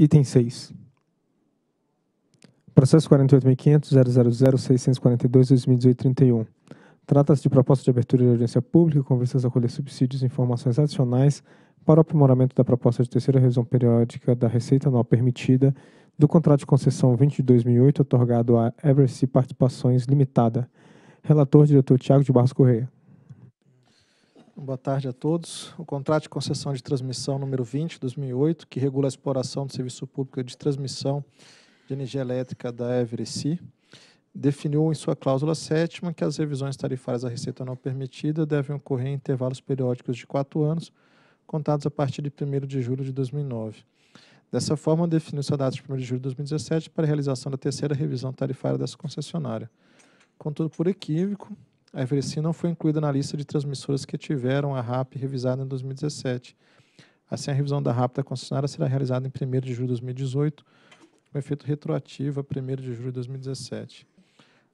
Item 6. Processo 48.500.000.642.2018.31. Trata-se de proposta de abertura de audiência pública com vistas a colher subsídios e informações adicionais para o aprimoramento da proposta de terceira revisão periódica da Receita Anual Permitida do contrato de concessão 22.008 otorgado à Eversy Participações Limitada. Relator, diretor Tiago de Barros Correia. Boa tarde a todos. O contrato de concessão de transmissão número 20, 2008, que regula a exploração do serviço público de transmissão de energia elétrica da Everesi, definiu em sua cláusula sétima que as revisões tarifárias à receita não permitida devem ocorrer em intervalos periódicos de quatro anos, contados a partir de 1 de julho de 2009. Dessa forma, definiu-se a data de 1 de julho de 2017 para a realização da terceira revisão tarifária dessa concessionária. Contudo, por equívoco, a Eversi não foi incluída na lista de transmissoras que tiveram a RAP revisada em 2017. Assim, a revisão da RAP da concessionária será realizada em 1 de julho de 2018, com efeito retroativo a 1 de julho de 2017.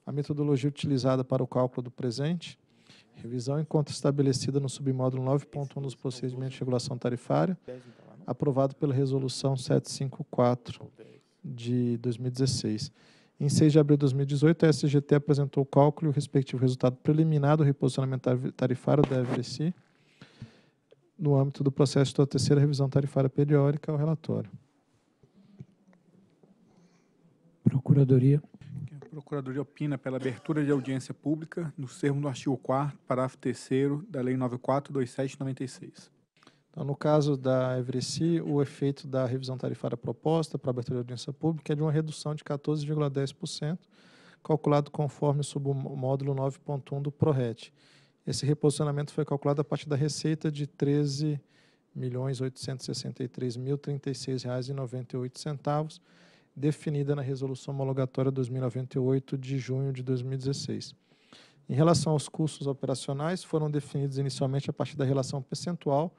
A metodologia utilizada para o cálculo do presente, revisão enquanto estabelecida no submódulo 9.1 dos procedimentos de regulação tarifária, aprovado pela Resolução 754 de 2016. Em 6 de abril de 2018, a SGT apresentou o cálculo e o respectivo resultado preliminar do reposicionamento tarifário da EVRC no âmbito do processo da terceira revisão tarifária periódica ao relatório. Procuradoria. A Procuradoria opina pela abertura de audiência pública no termos do artigo 4 parágrafo 3 da Lei 942796. Então, no caso da Evreci, o efeito da revisão tarifária proposta para a abertura de audiência pública é de uma redução de 14,10%, calculado conforme o submódulo 9.1 do PRORET. Esse reposicionamento foi calculado a partir da receita de 13 milhões 863 mil reais e 98 centavos, definida na resolução homologatória 2098 de junho de 2016. Em relação aos custos operacionais, foram definidos inicialmente a partir da relação percentual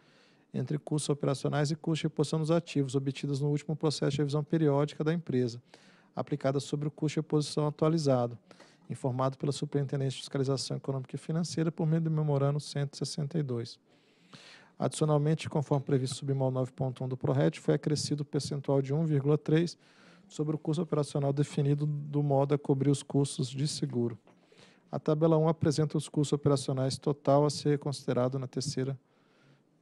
entre custos operacionais e custos de reposição dos ativos obtidos no último processo de revisão periódica da empresa, aplicada sobre o custo de reposição atualizado, informado pela Superintendência de Fiscalização Econômica e Financeira por meio do Memorando 162. Adicionalmente, conforme previsto submol 9.1 do PRORET, foi acrescido o percentual de 1,3 sobre o custo operacional definido do modo a cobrir os custos de seguro. A tabela 1 apresenta os custos operacionais total a ser considerado na terceira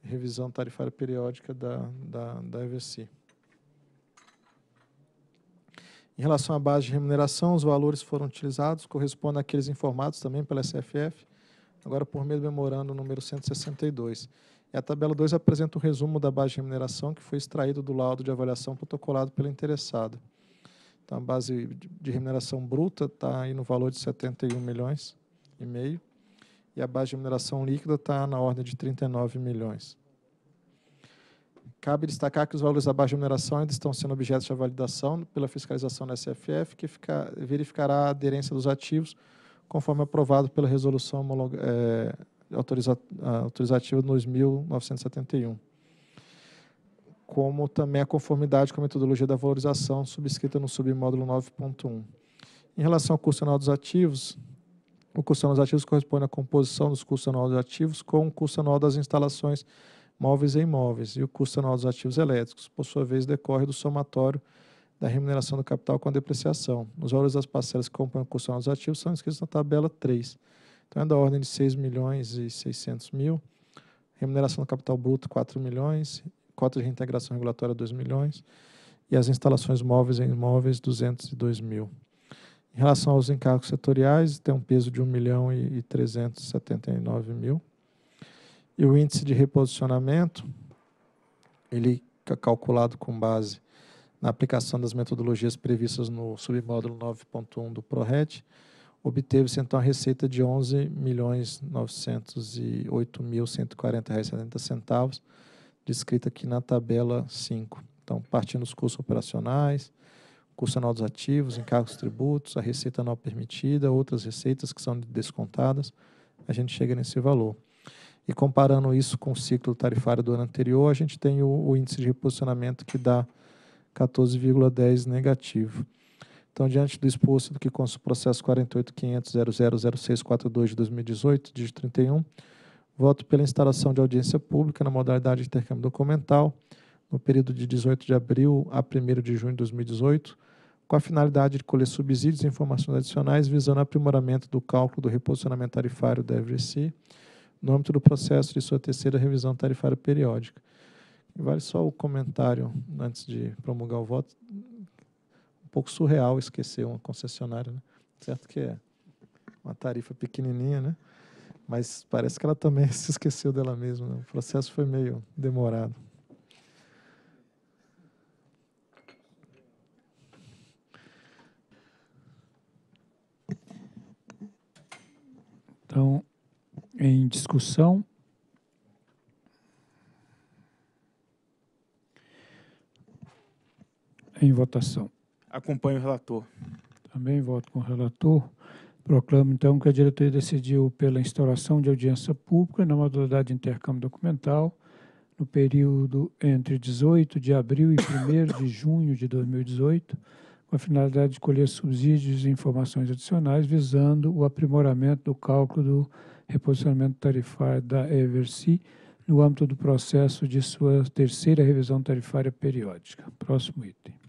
revisão tarifária periódica da, da, da EVC. Em relação à base de remuneração, os valores foram utilizados correspondem àqueles informados também pela SFF, agora por meio do memorando número 162. E a tabela 2 apresenta o um resumo da base de remuneração que foi extraído do laudo de avaliação protocolado pelo interessado. Então, a base de remuneração bruta está aí no valor de 71 milhões e meio e a base de mineração líquida está na ordem de 39 milhões. Cabe destacar que os valores abaixo de mineração ainda estão sendo objeto de validação pela fiscalização da SFF, que fica, verificará a aderência dos ativos, conforme aprovado pela resolução é, autoriza, autorizativa 2971, como também a conformidade com a metodologia da valorização subscrita no submódulo 9.1. Em relação ao custo anual dos ativos, o custo anual dos ativos corresponde à composição dos custos anuais dos ativos com o custo anual das instalações móveis e imóveis e o custo anual dos ativos elétricos, por sua vez, decorre do somatório da remuneração do capital com a depreciação. Os valores das parcelas que compõem o custo anual dos ativos são inscritos na tabela 3. Então, é da ordem de 6 milhões e 600 mil, remuneração do capital bruto 4 milhões, cota de reintegração regulatória 2 milhões e as instalações móveis e imóveis 202 mil. Em relação aos encargos setoriais, tem um peso de 1 milhão e 379 mil. E o índice de reposicionamento, ele é calculado com base na aplicação das metodologias previstas no submódulo 9.1 do ProRed, obteve-se então a receita de R$ milhões mil centavos, descrita aqui na tabela 5. Então, partindo dos custos operacionais, Curso Anual dos Ativos, Encargos Tributos, a Receita Anual Permitida, outras receitas que são descontadas, a gente chega nesse valor. E comparando isso com o ciclo tarifário do ano anterior, a gente tem o, o índice de reposicionamento que dá 14,10 negativo. Então, diante do exposto do que consta o processo 48.500.000642 de 2018, dígito 31, voto pela instalação de audiência pública na modalidade de intercâmbio documental, no período de 18 de abril a 1 de junho de 2018, com a finalidade de colher subsídios e informações adicionais visando aprimoramento do cálculo do reposicionamento tarifário da FGC no âmbito do processo de sua terceira revisão tarifária periódica. Vale só o comentário, antes de promulgar o voto, um pouco surreal esquecer uma concessionária, né? certo que é uma tarifa pequenininha, né? mas parece que ela também se esqueceu dela mesma. Né? O processo foi meio demorado. estão em discussão. Em votação. Acompanho o relator. Também voto com o relator. Proclamo, então, que a diretoria decidiu pela instauração de audiência pública na modalidade de intercâmbio documental no período entre 18 de abril e 1 de junho de 2018, a finalidade de colher subsídios e informações adicionais, visando o aprimoramento do cálculo do reposicionamento tarifário da Eversi no âmbito do processo de sua terceira revisão tarifária periódica. Próximo item.